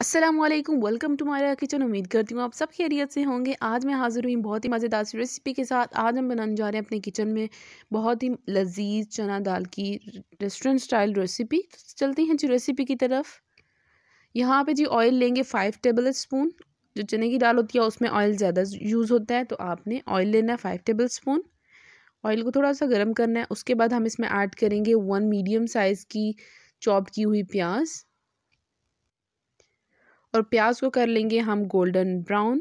Aslam welcome to मारा kitchen उम्मीद करती हूँ आप सब खैरियत से होंगे आज मैं हाज़िर हुई बहुत ही मज़ेदार सी रेसिपी के साथ आज हम बनाने जा रहे हैं अपने किचन में बहुत ही लजीज चना दाल की रेस्टोरेंट स्टाइल रेसिपी चलते हैं जी रेसिपी की तरफ यहाँ पे जी ऑयल लेंगे फ़ाइव टेबल स्पून जो चने की दाल होती है उसमें ऑयल ज़्यादा यूज़ होता है तो आपने ऑयल लेना है फ़ाइव टेबल स्पून ऑयल को थोड़ा सा गर्म करना है उसके बाद हम इसमें ऐड करेंगे वन मीडियम साइज़ की चॉप की हुई प्याज़ और प्याज को कर लेंगे हम गोल्डन ब्राउन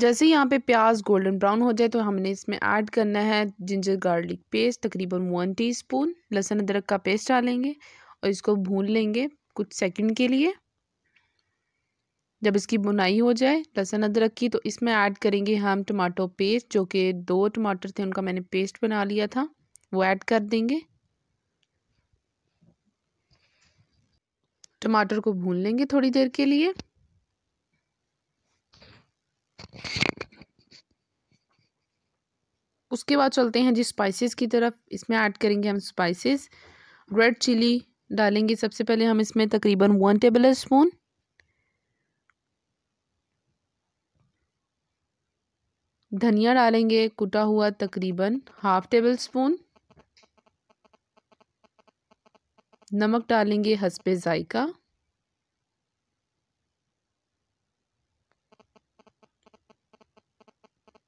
जैसे यहाँ पे प्याज गोल्डन ब्राउन हो जाए तो हमने इसमें ऐड करना है जिंजर गार्लिक पेस्ट तकरीबन वन टीस्पून लहसुन अदरक का पेस्ट डालेंगे और इसको भून लेंगे कुछ सेकंड के लिए जब इसकी बुनाई हो जाए लहसुन अदरक की तो इसमें ऐड करेंगे हम टमाटो पेस्ट जो कि दो टमाटर थे उनका मैंने पेस्ट बना लिया था वो ऐड कर देंगे टमाटर को भून लेंगे थोड़ी देर के लिए उसके बाद चलते हैं जी स्पाइसेस की तरफ इसमें ऐड करेंगे हम स्पाइसेस रेड चिली डालेंगे सबसे पहले हम इसमें तकरीबन वन टेबल स्पून धनिया डालेंगे कुटा हुआ तकरीबन हाफ टेबल स्पून नमक डालेंगे हसबे ज़ायका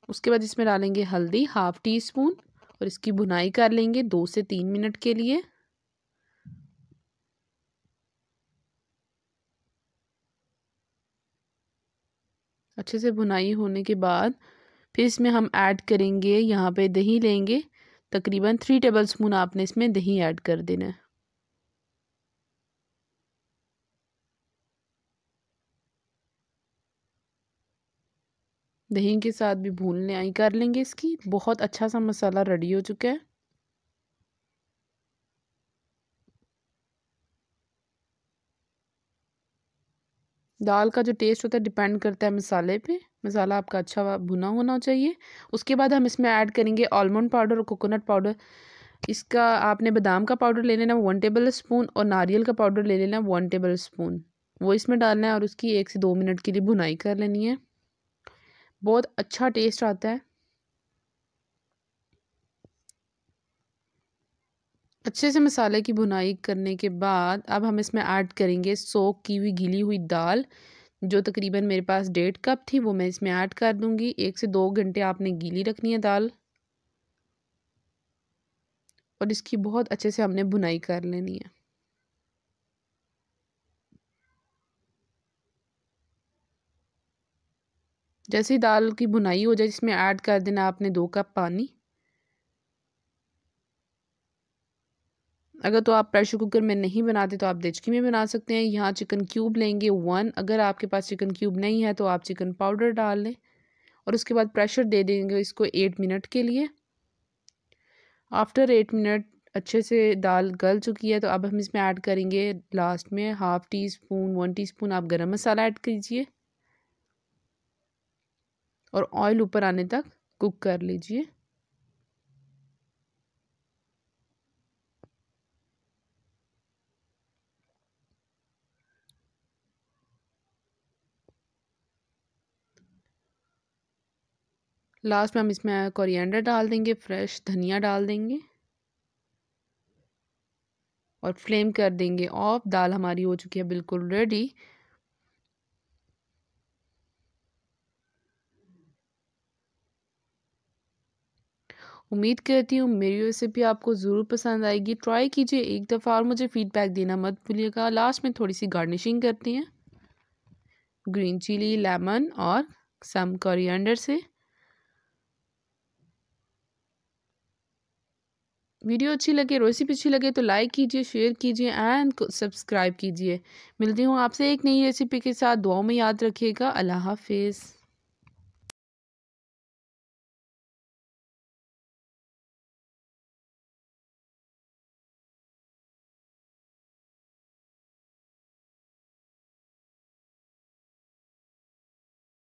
उसके बाद इसमें डालेंगे हल्दी हाफ टी स्पून और इसकी भुनाई कर लेंगे दो से तीन मिनट के लिए अच्छे से भुनाई होने के बाद फिर इसमें हम ऐड करेंगे यहाँ पे दही लेंगे तकरीबन थ्री टेबल स्पून आपने इसमें दही ऐड कर देना है दही के साथ भी भून लें कर लेंगे इसकी बहुत अच्छा सा मसाला रेडी हो चुका है दाल का जो टेस्ट होता है डिपेंड करता है मसाले पे मसाला आपका अच्छा भुना होना चाहिए उसके बाद हम इसमें ऐड करेंगे आलमंड पाउडर और कोकोनट पाउडर इसका आपने बादाम का पाउडर ले लेना वन टेबल स्पून और नारियल का पाउडर ले लेना वन टेबल स्पून वो इसमें डालना है और उसकी एक से दो मिनट के लिए भुनाई कर लेनी है बहुत अच्छा टेस्ट आता है अच्छे से मसाले की बुनाई करने के बाद अब हम इसमें ऐड करेंगे सोख की हुई गीली हुई दाल जो तकरीबन मेरे पास डेढ़ कप थी वो मैं इसमें ऐड कर दूंगी एक से दो घंटे आपने गीली रखनी है दाल और इसकी बहुत अच्छे से हमने बुनाई कर लेनी है जैसे ही दाल की बुनाई हो जाए इसमें ऐड कर देना आपने दो कप पानी अगर तो आप प्रेशर कुकर में नहीं बनाते तो आप देचकी में बना सकते हैं यहाँ चिकन क्यूब लेंगे वन अगर आपके पास चिकन क्यूब नहीं है तो आप चिकन पाउडर डाल लें और उसके बाद प्रेशर दे देंगे इसको एट मिनट के लिए आफ्टर एट मिनट अच्छे से दाल गल चुकी है तो अब हम इसमें ऐड करेंगे लास्ट में half teaspoon one teaspoon आप गरम मसाला ऐड कीजिए और ऑयल ऊपर आने तक कुक कर लीजिए लास्ट में हम इसमें कोरिएंडर डाल देंगे फ्रेश धनिया डाल देंगे और फ्लेम कर देंगे ऑफ दाल हमारी हो चुकी है बिल्कुल रेडी उम्मीद करती हूँ मेरी रेसिपी आपको ज़रूर पसंद आएगी ट्राई कीजिए एक दफ़ा और मुझे फीडबैक देना मत भूलिएगा लास्ट में थोड़ी सी गार्निशिंग करती हैं ग्रीन चिली लेमन और सम कोरिएंडर से वीडियो अच्छी लगे रेसिपी अच्छी लगे तो लाइक कीजिए शेयर कीजिए एंड सब्सक्राइब कीजिए मिलती हूँ आपसे एक नई रेसिपी के साथ दुआओं में याद रखिएगा अल्लाह हाफिज़